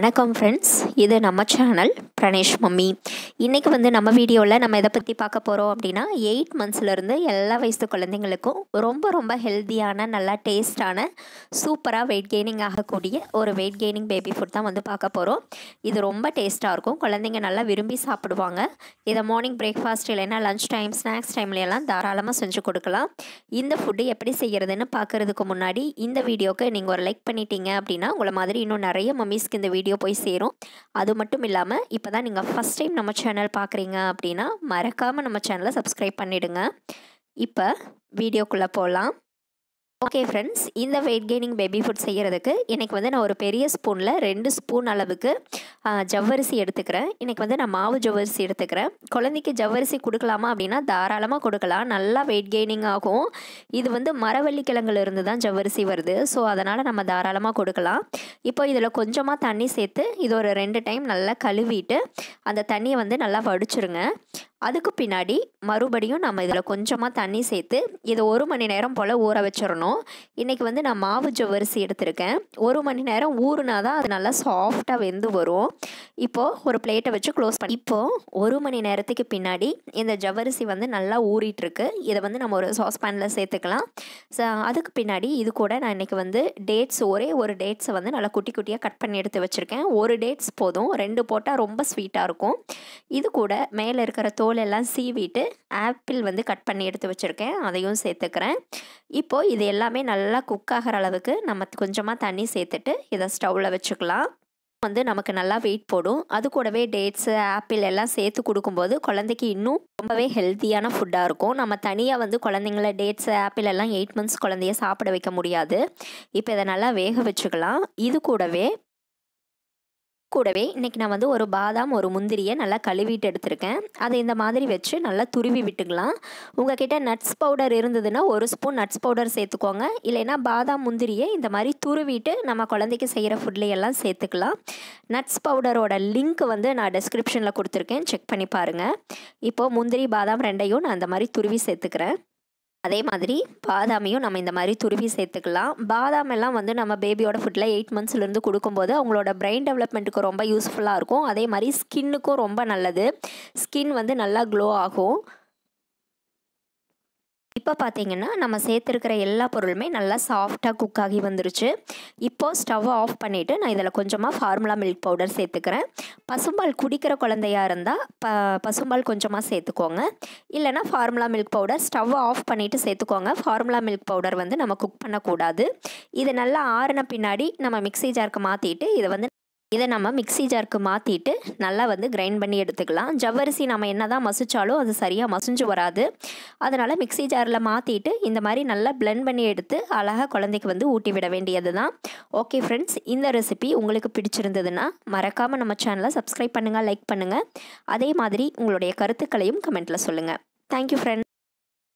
வணக்கம் ஃப்ரெண்ட்ஸ் இது நம்ம சேனல் பிரணேஷ் மம்மி இன்றைக்கி வந்து நம்ம வீடியோவில் நம்ம எதை பற்றி பார்க்க போகிறோம் அப்படின்னா எயிட் மந்த்ஸ்லேருந்து எல்லா வயசு குழந்தைங்களுக்கும் ரொம்ப ரொம்ப ஹெல்த்தியான நல்லா டேஸ்டான சூப்பராக வெயிட் கெய்னிங் ஆகக்கூடிய ஒரு வெயிட் கெய்னிங் பேபி ஃபுட் தான் வந்து பார்க்க போகிறோம் இது ரொம்ப டேஸ்ட்டாக இருக்கும் குழந்தைங்க நல்லா விரும்பி சாப்பிடுவாங்க இதை மார்னிங் பிரேக்ஃபாஸ்ட் இல்லைன்னா லஞ்ச் டைம் ஸ்நாக்ஸ் டைம்லையெல்லாம் தாராளமாக செஞ்சு கொடுக்கலாம் இந்த ஃபுட்டு எப்படி செய்கிறதுன்னு பார்க்குறதுக்கு முன்னாடி இந்த வீடியோவுக்கு நீங்கள் ஒரு லைக் பண்ணிட்டீங்க அப்படின்னா உங்களை மாதிரி இன்னும் நிறைய மம்மிஸ்க்கு இந்த வீடியோ வீடியோ போய் சேரும் அது மட்டும் இல்லாமல் இப்போ தான் நீங்கள் ஃபஸ்ட் டைம் நம்ம சேனல் பார்க்குறீங்க அப்படின்னா மறக்காமல் நம்ம சேனலை சப்ஸ்கிரைப் பண்ணிவிடுங்க இப்போ வீடியோக்குள்ளே போகலாம் ஓகே ஃப்ரெண்ட்ஸ் இந்த வெயிட் கெய்னிங் பேபி ஃபுட் செய்கிறதுக்கு இன்றைக்கி வந்து நான் ஒரு பெரிய ஸ்பூனில் ரெண்டு ஸ்பூன் அளவுக்கு ஜவ்வரிசி எடுத்துக்கிறேன் இன்றைக்கி வந்து நான் மாவு ஜவ்வரிசி எடுத்துக்கிறேன் குழந்தைக்கு ஜவ்வரிசி கொடுக்கலாமா அப்படின்னா தாராளமாக கொடுக்கலாம் நல்லா வெயிட் கெய்னிங் ஆகும் இது வந்து மரவள்ளி தான் ஜவ்வரிசி வருது ஸோ அதனால் நம்ம தாராளமாக கொடுக்கலாம் இப்போ இதில் கொஞ்சமாக தண்ணி சேர்த்து இது ஒரு ரெண்டு டைம் நல்லா கழுவிட்டு அந்த தண்ணியை வந்து நல்லா வடிச்சிருங்க அதுக்கு பின்னாடி மறுபடியும் நம்ம இதில் கொஞ்சமாக தண்ணி சேர்த்து இதை ஒரு மணி நேரம் போல் ஊற வச்சிடணும் இன்றைக்கி வந்து நான் மாவு ஜவ்வரிசி எடுத்திருக்கேன் ஒரு மணி நேரம் ஊறுனா தான் அது நல்லா சாஃப்டாக வெந்து வரும் இப்போது ஒரு பிளேட்டை வச்சு க்ளோஸ் பண்ணி இப்போது ஒரு மணி நேரத்துக்கு பின்னாடி இந்த ஜவ்வரிசி வந்து நல்லா ஊறிட்டுருக்கு இதை வந்து நம்ம ஒரு சாஸ் பேனில் சேர்த்துக்கலாம் அதுக்கு பின்னாடி இது கூட நான் இன்றைக்கி வந்து டேட்ஸ் ஒரே ஒரு டேட்ஸை வந்து நல்லா குட்டி குட்டியாக கட் பண்ணி எடுத்து வச்சுருக்கேன் ஒரு டேட்ஸ் போதும் ரெண்டு போட்டால் ரொம்ப ஸ்வீட்டாக இருக்கும் இது கூட மேலே இருக்கிற தோல் தோலெல்லாம் சீவிட்டு ஆப்பிள் வந்து கட் பண்ணி எடுத்து வச்சுருக்கேன் அதையும் சேர்த்துக்கிறேன் இப்போது இது எல்லாமே நல்லா குக் ஆகிற அளவுக்கு நம்ம கொஞ்சமாக தண்ணி சேர்த்துட்டு இதை ஸ்டவ்வில் வச்சுக்கலாம் வந்து நமக்கு நல்லா வெயிட் போடும் அது கூடவே டேட்ஸு ஆப்பிள் எல்லாம் சேர்த்து கொடுக்கும்போது குழந்தைக்கு இன்னும் ரொம்பவே ஹெல்த்தியான ஃபுட்டாக இருக்கும் நம்ம தனியாக வந்து குழந்தைங்கள டேட்ஸு ஆப்பிள் எல்லாம் எயிட் மந்த்ஸ் குழந்தைய சாப்பிட வைக்க முடியாது இப்போ இதை நல்லா வேக வச்சுக்கலாம் இது கூடவே கூடவே இன்றைக்கி நான் வந்து ஒரு பாதாம் ஒரு முந்திரியை நல்லா கழுவிட்டு எடுத்திருக்கேன் அதை இந்த மாதிரி வச்சு நல்லா துருவி விட்டுக்கலாம் கிட்டே நட்ஸ் பவுடர் இருந்ததுன்னா ஒரு ஸ்பூன் நட்ஸ் பவுடர் சேர்த்துக்கோங்க இல்லைன்னா பாதாம் முந்திரியை இந்த மாதிரி துருவிட்டு நம்ம குழந்தைக்கு செய்கிற ஃபுட்லையெல்லாம் சேர்த்துக்கலாம் நட்ஸ் பவுடரோட லிங்க் வந்து நான் டெஸ்கிரிப்ஷனில் கொடுத்துருக்கேன் செக் பண்ணி பாருங்கள் இப்போது முந்திரி பாதாம் ரெண்டையும் நான் அந்த மாதிரி துருவி சேர்த்துக்கிறேன் அதே மாதிரி பாதாமையும் நம்ம இந்த மாதிரி துருவி சேர்த்துக்கலாம் பாதாம் எல்லாம் வந்து நம்ம பேபியோட ஃபுட்டில் எயிட் மந்த்ஸ்லேருந்து கொடுக்கும்போது அவங்களோட பிரெயின் டெவலப்மெண்ட்டுக்கு ரொம்ப யூஸ்ஃபுல்லாக இருக்கும் அதே மாதிரி ஸ்கின்னுக்கும் ரொம்ப நல்லது ஸ்கின் வந்து நல்லா க்ளோ ஆகும் இப்போ பார்த்தீங்கன்னா நம்ம சேர்த்துருக்கிற எல்லா பொருளுமே நல்லா சாஃப்டாக குக் ஆகி வந்துருச்சு இப்போது ஸ்டவ்வை ஆஃப் பண்ணிவிட்டு நான் இதில் கொஞ்சமாக ஃபார்முலா மில்க் பவுடர் சேர்த்துக்கிறேன் பசும்பால் குடிக்கிற குழந்தையாக இருந்தால் ப பசும்பால் கொஞ்சமாக சேர்த்துக்கோங்க இல்லைனா ஃபார்முலா மில்க் பவுடர் ஸ்டவ்வை ஆஃப் பண்ணிவிட்டு சேர்த்துக்கோங்க ஃபார்முலா மில்க் பவுடர் வந்து நம்ம குக் பண்ணக்கூடாது இது நல்லா ஆறுன பின்னாடி நம்ம மிக்ஸி ஜாருக்கு மாற்றிட்டு இதை வந்து இதை நம்ம மிக்சி ஜாருக்கு மாற்றிட்டு நல்லா வந்து கிரைண்ட் பண்ணி எடுத்துக்கலாம் ஜவ்வரிசி நம்ம என்ன தான் மசிச்சாலும் அது சரியாக மசிஞ்சு வராது அதனால் மிக்சி ஜாரில் மாற்றிட்டு இந்த மாதிரி நல்லா பிளெண்ட் பண்ணி எடுத்து அழகாக குழந்தைக்கு வந்து ஊட்டி விட வேண்டியது தான் ஓகே ஃப்ரெண்ட்ஸ் இந்த ரெசிபி உங்களுக்கு பிடிச்சிருந்ததுன்னா மறக்காமல் நம்ம சேனலை சப்ஸ்கிரைப் பண்ணுங்கள் லைக் பண்ணுங்கள் அதே மாதிரி உங்களுடைய கருத்துக்களையும் கமெண்ட்டில் சொல்லுங்கள் தேங்க்யூ ஃப்ரெண்ட்ஸ்